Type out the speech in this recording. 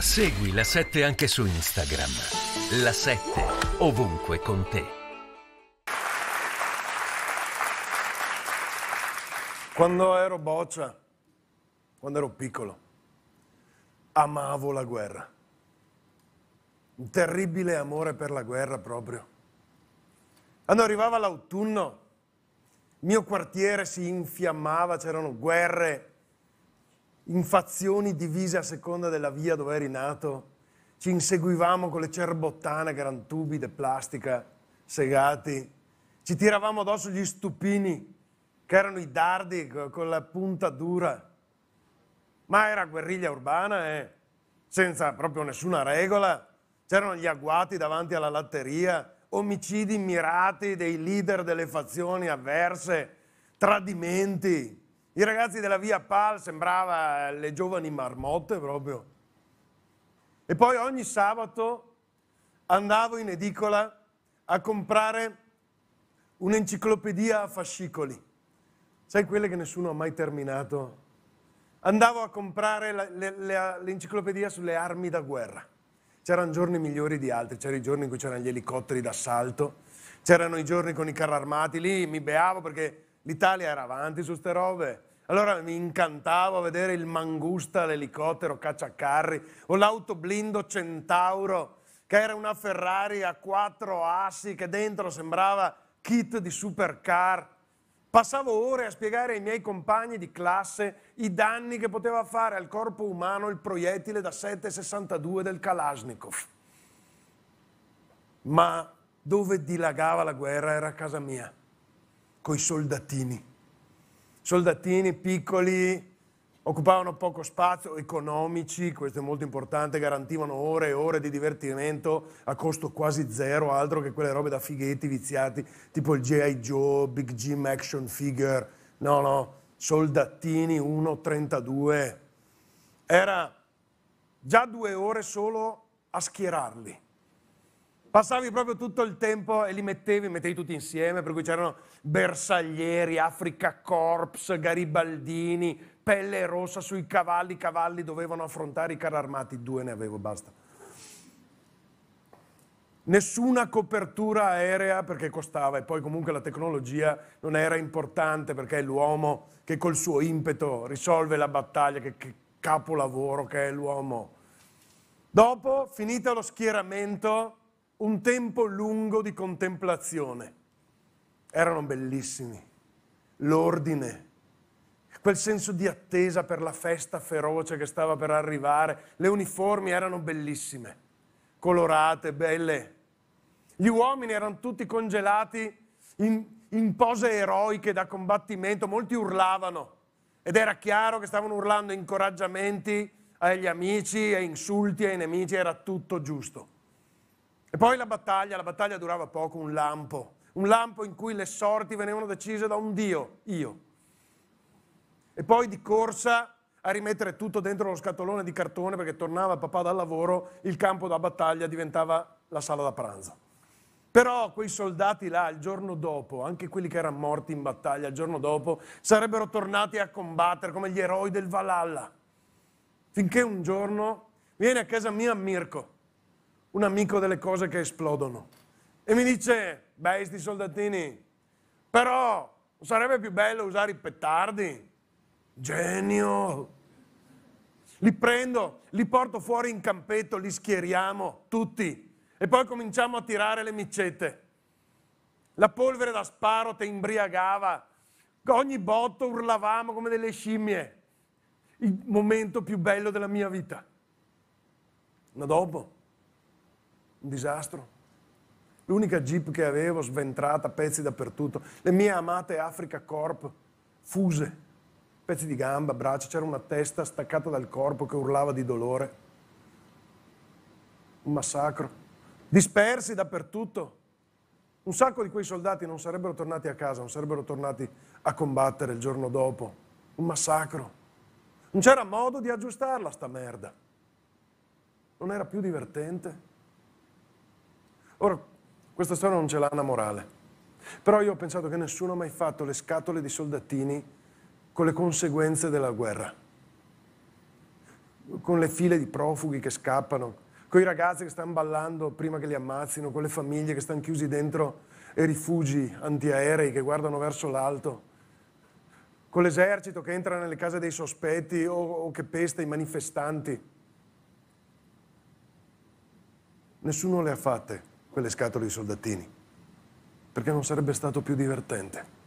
Segui la 7 anche su Instagram. La 7 ovunque con te. Quando ero boccia, quando ero piccolo, amavo la guerra. Un terribile amore per la guerra proprio. Quando arrivava l'autunno, il mio quartiere si infiammava, c'erano guerre in fazioni divise a seconda della via dove eri nato, ci inseguivamo con le cerbottane che erano tubi di plastica segati, ci tiravamo addosso gli stupini che erano i dardi con la punta dura, ma era guerriglia urbana e senza proprio nessuna regola, c'erano gli agguati davanti alla latteria, omicidi mirati dei leader delle fazioni avverse, tradimenti, i ragazzi della via Pal sembrava le giovani marmotte proprio. E poi ogni sabato andavo in edicola a comprare un'enciclopedia a fascicoli. Sai quelle che nessuno ha mai terminato? Andavo a comprare la, le, le, l'enciclopedia sulle armi da guerra. C'erano giorni migliori di altri, c'erano i giorni in cui c'erano gli elicotteri d'assalto, c'erano i giorni con i carri armati, lì mi beavo perché L'Italia era avanti su ste robe. Allora mi incantava vedere il Mangusta, l'elicottero cacciacarri o l'autoblindo Centauro, che era una Ferrari a quattro assi che dentro sembrava kit di supercar. Passavo ore a spiegare ai miei compagni di classe i danni che poteva fare al corpo umano il proiettile da 7,62 del Kalashnikov. Ma dove dilagava la guerra era a casa mia coi soldatini. Soldatini piccoli, occupavano poco spazio, economici, questo è molto importante, garantivano ore e ore di divertimento a costo quasi zero, altro che quelle robe da fighetti viziati, tipo il G.I. Joe, Big Jim Action Figure, no, no, soldattini 1.32. Era già due ore solo a schierarli. Passavi proprio tutto il tempo e li mettevi, mettevi tutti insieme, per cui c'erano bersaglieri, Africa Corps, Garibaldini, pelle rossa sui cavalli, i cavalli dovevano affrontare i carri armati, due ne avevo, basta. Nessuna copertura aerea perché costava e poi comunque la tecnologia non era importante perché è l'uomo che col suo impeto risolve la battaglia, che, che capolavoro che è l'uomo. Dopo, finito lo schieramento, un tempo lungo di contemplazione. Erano bellissimi. L'ordine, quel senso di attesa per la festa feroce che stava per arrivare. Le uniformi erano bellissime, colorate, belle. Gli uomini erano tutti congelati in, in pose eroiche da combattimento, molti urlavano ed era chiaro che stavano urlando incoraggiamenti agli amici e insulti ai nemici, era tutto giusto. E poi la battaglia, la battaglia durava poco, un lampo, un lampo in cui le sorti venivano decise da un Dio, io. E poi di corsa a rimettere tutto dentro lo scatolone di cartone perché tornava papà dal lavoro, il campo da battaglia diventava la sala da pranzo. Però quei soldati là il giorno dopo, anche quelli che erano morti in battaglia il giorno dopo, sarebbero tornati a combattere come gli eroi del Valhalla. Finché un giorno viene a casa mia Mirko un amico delle cose che esplodono e mi dice, beh, sti soldatini, però non sarebbe più bello usare i petardi? Genio! Li prendo, li porto fuori in campetto, li schieriamo tutti e poi cominciamo a tirare le micette. La polvere da sparo te imbriagava, ogni botto urlavamo come delle scimmie. Il momento più bello della mia vita. Ma dopo un disastro. L'unica Jeep che avevo, sventrata, pezzi dappertutto. Le mie amate Africa Corp, fuse, pezzi di gamba, braccia, c'era una testa staccata dal corpo che urlava di dolore. Un massacro. Dispersi dappertutto. Un sacco di quei soldati non sarebbero tornati a casa, non sarebbero tornati a combattere il giorno dopo. Un massacro. Non c'era modo di aggiustarla sta merda. Non era più divertente. Ora, questa storia non ce l'ha una morale. Però io ho pensato che nessuno ha mai fatto le scatole di soldatini con le conseguenze della guerra. Con le file di profughi che scappano, con i ragazzi che stanno ballando prima che li ammazzino, con le famiglie che stanno chiusi dentro i rifugi antiaerei che guardano verso l'alto, con l'esercito che entra nelle case dei sospetti o, o che pesta i manifestanti. Nessuno le ha fatte quelle scatole di soldatini, perché non sarebbe stato più divertente.